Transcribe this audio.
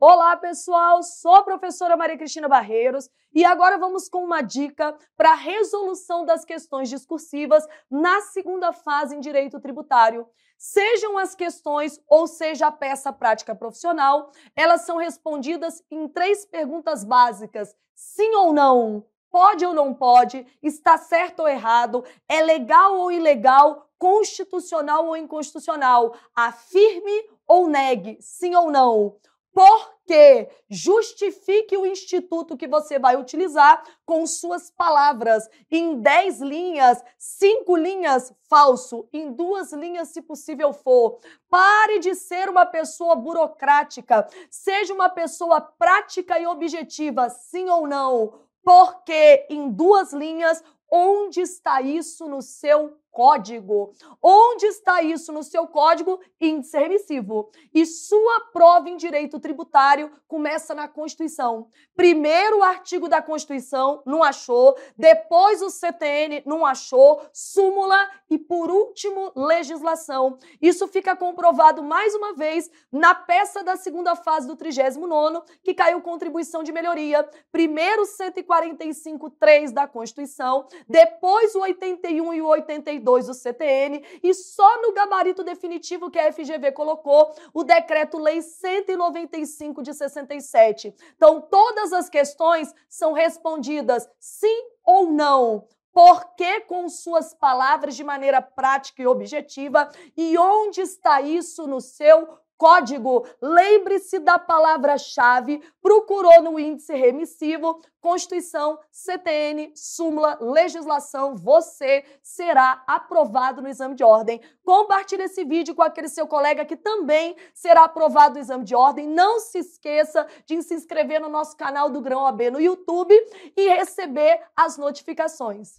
Olá, pessoal! Sou a professora Maria Cristina Barreiros e agora vamos com uma dica para a resolução das questões discursivas na segunda fase em direito tributário. Sejam as questões ou seja a peça prática profissional, elas são respondidas em três perguntas básicas: sim ou não? Pode ou não pode? Está certo ou errado? É legal ou ilegal? Constitucional ou inconstitucional? Afirme ou negue? Sim ou não? Porque justifique o instituto que você vai utilizar com suas palavras. Em 10 linhas, cinco linhas, falso. Em duas linhas, se possível for. Pare de ser uma pessoa burocrática. Seja uma pessoa prática e objetiva, sim ou não porque em duas linhas Onde está isso no seu código? Onde está isso no seu código? Índice remissivo. E sua prova em direito tributário começa na Constituição. Primeiro o artigo da Constituição, não achou. Depois o CTN, não achou. Súmula e, por último, legislação. Isso fica comprovado mais uma vez na peça da segunda fase do 39, que caiu contribuição de melhoria. Primeiro 145.3 da Constituição depois o 81 e o 82 do CTN, e só no gabarito definitivo que a FGV colocou o decreto-lei 195 de 67. Então, todas as questões são respondidas sim ou não porque com suas palavras de maneira prática e objetiva e onde está isso no seu Código, lembre-se da palavra-chave, procurou no índice remissivo, Constituição, CTN, súmula, legislação, você será aprovado no exame de ordem. Compartilhe esse vídeo com aquele seu colega que também será aprovado no exame de ordem. Não se esqueça de se inscrever no nosso canal do Grão AB no YouTube e receber as notificações.